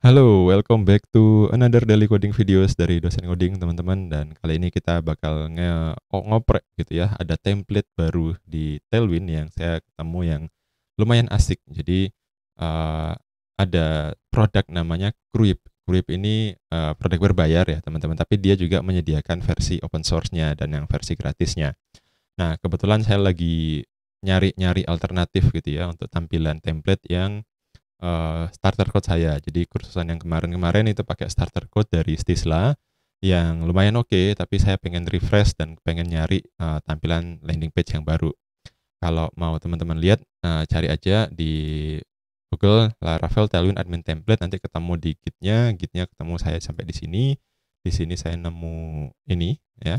Halo, welcome back to another daily coding videos dari dosen coding teman-teman dan kali ini kita bakal nge ngoprek gitu ya. Ada template baru di Tailwind yang saya ketemu yang lumayan asik. Jadi uh, ada produk namanya Creep. Creep ini uh, produk berbayar ya teman-teman, tapi dia juga menyediakan versi open source-nya dan yang versi gratisnya. Nah, kebetulan saya lagi nyari-nyari alternatif gitu ya untuk tampilan template yang uh, starter code saya. Jadi kursusan yang kemarin-kemarin itu pakai starter code dari Stisla yang lumayan oke, okay, tapi saya pengen refresh dan pengen nyari uh, tampilan landing page yang baru. Kalau mau teman-teman lihat, uh, cari aja di Google Laravel Tailwind Admin Template nanti ketemu di gitnya, gitnya ketemu saya sampai di sini. Di sini saya nemu ini ya.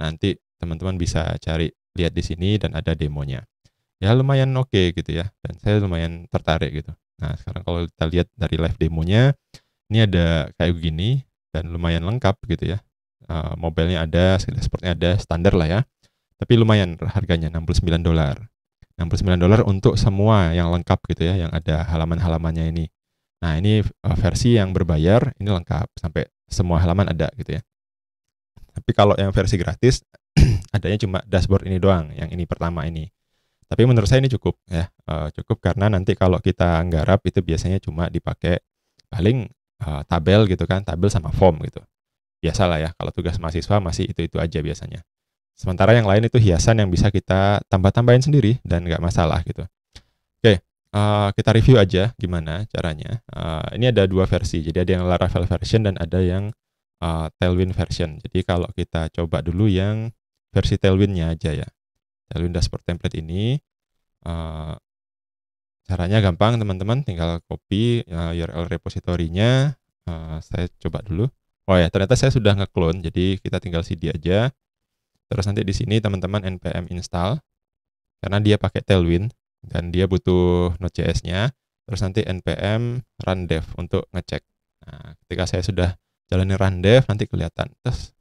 Nanti teman-teman bisa cari lihat di sini dan ada demonya. Ya lumayan oke okay, gitu ya dan saya lumayan tertarik gitu. Nah, sekarang kalau kita lihat dari live demonya, ini ada kayak gini dan lumayan lengkap gitu ya. Uh, mobilnya ada, dashboardnya ada, standar lah ya. Tapi lumayan harganya 69 dolar. 69 dolar untuk semua yang lengkap gitu ya, yang ada halaman-halamannya ini. Nah, ini eh, versi yang berbayar, ini lengkap sampai semua halaman ada gitu ya. Tapi kalau yang versi gratis adanya cuma dashboard ini doang, yang ini pertama ini. Tapi menurut saya ini cukup ya, uh, cukup karena nanti kalau kita nggarap itu biasanya cuma dipakai paling uh, tabel gitu kan, tabel sama form gitu. Biasalah ya, kalau tugas mahasiswa masih itu-itu aja biasanya. Sementara yang lain itu hiasan yang bisa kita tambah-tambahin sendiri dan nggak masalah gitu. Oke, uh, kita review aja gimana caranya. Uh, ini ada dua versi, jadi ada yang Laravel version dan ada yang uh, Tailwind version. Jadi kalau kita coba dulu yang versi Tailwindnya aja ya lalu dashboard template ini uh, caranya gampang teman-teman tinggal copy uh, eh, URL repositorinya uh, eh, saya coba dulu oh ya ternyata saya sudah ngeklon jadi kita tinggal cd aja terus nanti di sini teman-teman npm install karena dia pakai tailwind dan dia butuh node.js-nya terus nanti npm run dev untuk ngecek nah ketika saya sudah jalani run dev nanti kelihatan terus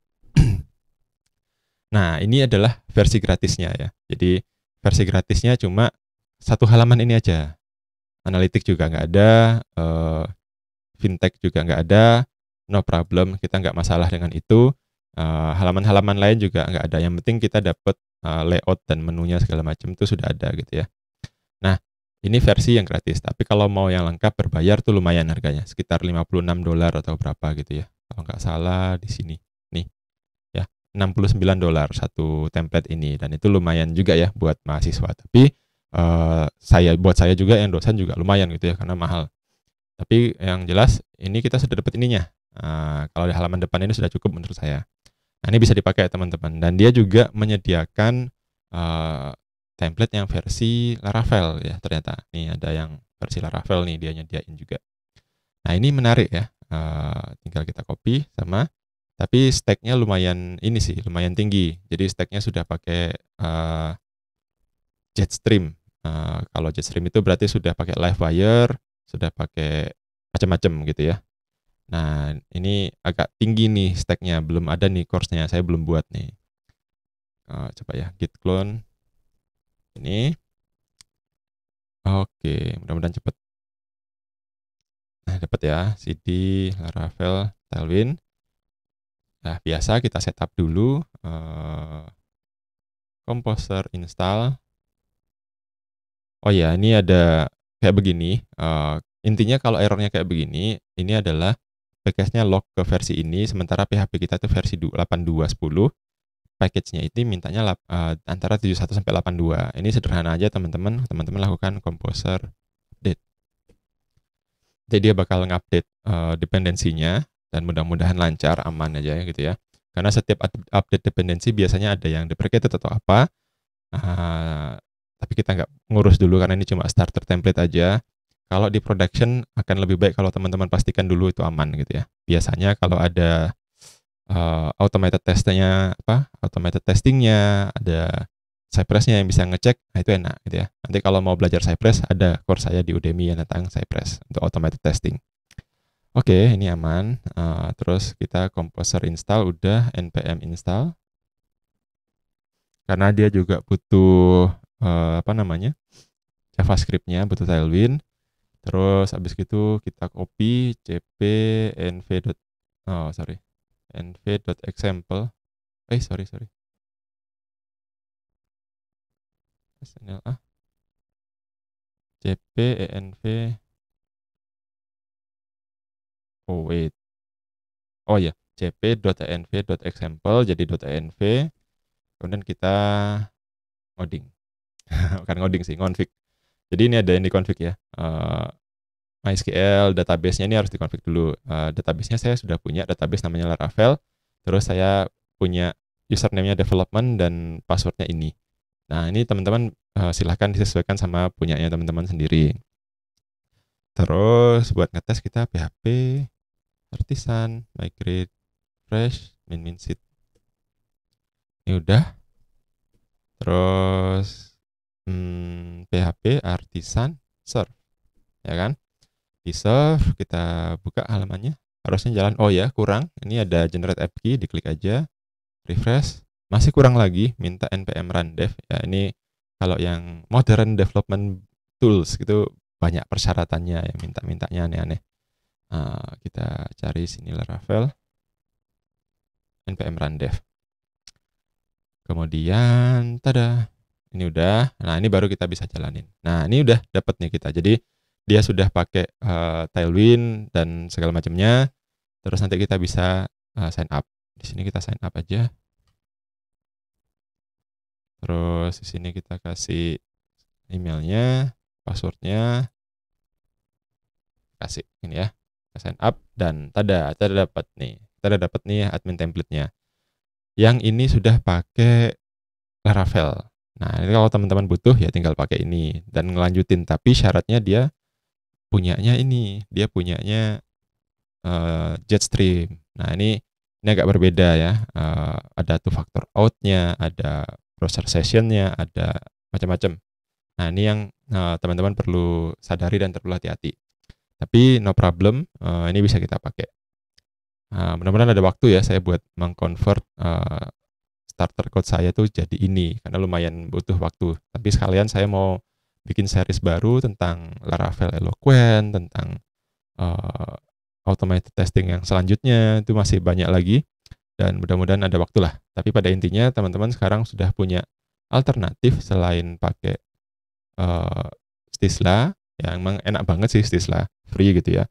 Nah, ini adalah versi gratisnya ya. Jadi versi gratisnya cuma satu halaman ini aja. Analitik juga nggak ada, uh, fintech juga nggak ada, no problem, kita nggak masalah dengan itu. halaman eh, halaman-halaman lain juga nggak ada. Yang penting kita dapat uh, eh, layout dan menunya segala macam itu sudah ada gitu ya. Nah, ini versi yang gratis. Tapi kalau mau yang lengkap berbayar tuh lumayan harganya, sekitar 56 dolar atau berapa gitu ya. Kalau nggak salah di sini. 69 dolar satu template ini dan itu lumayan juga ya buat mahasiswa. Tapi uh, saya buat saya juga yang dosen juga lumayan gitu ya karena mahal. Tapi yang jelas ini kita sudah dapat ininya. Uh, kalau di halaman depan ini sudah cukup menurut saya. Nah, ini bisa dipakai teman-teman dan dia juga menyediakan uh, template yang versi Laravel ya ternyata. ini ada yang versi Laravel nih dia nyediain juga. Nah, ini menarik ya. Uh, tinggal kita copy sama tapi stacknya lumayan ini sih lumayan tinggi jadi stacknya sudah pakai uh, stream. uh, kalau stream itu berarti sudah pakai live wire, sudah pakai macam-macam gitu ya nah ini agak tinggi nih stacknya belum ada nih course-nya saya belum buat nih uh, coba ya git clone ini oke mudah-mudahan cepet nah dapat ya cd laravel tailwind Nah, biasa kita setup dulu uh, eh, composer install. Oh ya, ini ada kayak begini. Uh, intinya kalau errornya kayak begini, ini adalah package-nya log ke versi ini, sementara PHP kita itu versi 8210. Package-nya itu mintanya lap, uh, antara 71 sampai 82. Ini sederhana aja teman-teman, teman-teman lakukan composer update. Jadi dia bakal ngupdate uh, dependensinya dan mudah-mudahan lancar aman aja ya gitu ya karena setiap update dependensi biasanya ada yang deprecated atau apa uh, tapi kita nggak ngurus dulu karena ini cuma starter template aja kalau di production akan lebih baik kalau teman-teman pastikan dulu itu aman gitu ya biasanya kalau ada uh, automated testnya apa automated testingnya ada Cypress-nya yang bisa ngecek, nah itu enak gitu ya. Nanti kalau mau belajar Cypress, ada course saya di Udemy yang tentang Cypress untuk automated testing. Oke, okay, ini aman. Uh, terus kita composer install udah npm install. Karena dia juga butuh uh, apa namanya? JavaScript-nya butuh Tailwind. Terus habis itu kita copy cp nv. Oh, sorry. Example. Eh, sorry, sorry. SNLA. cp env Oh wait. Oh ya, cp.env.example jadi .env. Kemudian kita coding Bukan coding sih, config. Jadi ini ada yang di config ya. Uh, MySQL database-nya ini harus di config dulu. Uh, database-nya saya sudah punya database namanya Laravel. Terus saya punya username-nya development dan password-nya ini. Nah ini teman-teman uh, silahkan disesuaikan sama punyanya teman-teman sendiri. Terus buat ngetes kita PHP artisan, migrate, fresh, min min seed. Ini ya udah. Terus hmm, PHP artisan serve. Ya kan? Di serve kita buka halamannya. Harusnya jalan. Oh ya, kurang. Ini ada generate app key, diklik aja. Refresh. Masih kurang lagi, minta npm run dev. Ya, ini kalau yang modern development tools gitu banyak persyaratannya ya, minta-mintanya aneh-aneh. Eh, kita cari sini Laravel npm dev. kemudian tada ini udah nah ini baru kita bisa jalanin nah ini udah dapat nih kita jadi dia sudah pakai uh, tailwind dan segala macamnya terus nanti kita bisa uh, sign up di sini kita sign up aja terus di sini kita kasih emailnya passwordnya kasih ini ya sign up dan tada kita udah dapat nih kita udah dapat nih admin template-nya yang ini sudah pakai Laravel nah ini kalau teman-teman butuh ya tinggal pakai ini dan ngelanjutin tapi syaratnya dia punyanya ini dia punyanya uh, Jetstream nah ini ini agak berbeda ya uh, ada two factor out-nya ada browser session-nya ada macam-macam nah ini yang eh, teman-teman uh, perlu sadari dan perlu hati-hati tapi no problem, uh, ini bisa kita pakai. Nah, benar mudahan ada waktu ya saya buat mengconvert uh, starter code saya tuh jadi ini karena lumayan butuh waktu. Tapi sekalian saya mau bikin series baru tentang Laravel Eloquent, tentang uh, automated testing yang selanjutnya itu masih banyak lagi dan mudah-mudahan ada waktu lah. Tapi pada intinya teman-teman sekarang sudah punya alternatif selain pakai uh, Stisla ya emang enak banget sih Stisla free gitu ya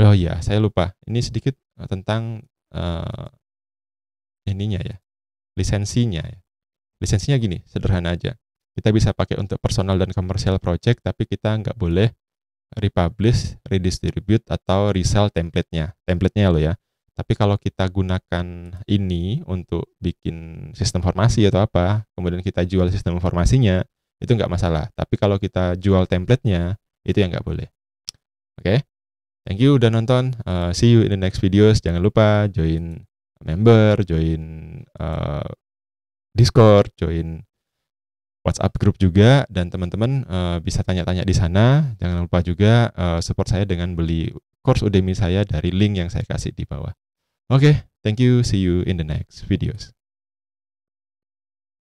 oh iya saya lupa ini sedikit eh, tentang uh, ininya ya lisensinya ya. lisensinya gini sederhana aja kita bisa pakai untuk personal dan komersial project tapi kita nggak boleh republish, redistribute atau resell template-nya template-nya lo ya tapi kalau kita gunakan ini untuk bikin sistem formasi atau apa, kemudian kita jual sistem informasinya, itu nggak masalah. Tapi kalau kita jual template-nya, itu yang nggak boleh. Oke, okay? thank you udah nonton. Uh, see you in the next videos. Jangan lupa join member, join uh, Discord, join WhatsApp grup juga dan teman-teman uh, bisa tanya-tanya di sana. Jangan lupa juga uh, support saya dengan beli course Udemy saya dari link yang saya kasih di bawah. Oke, okay, thank you. See you in the next videos.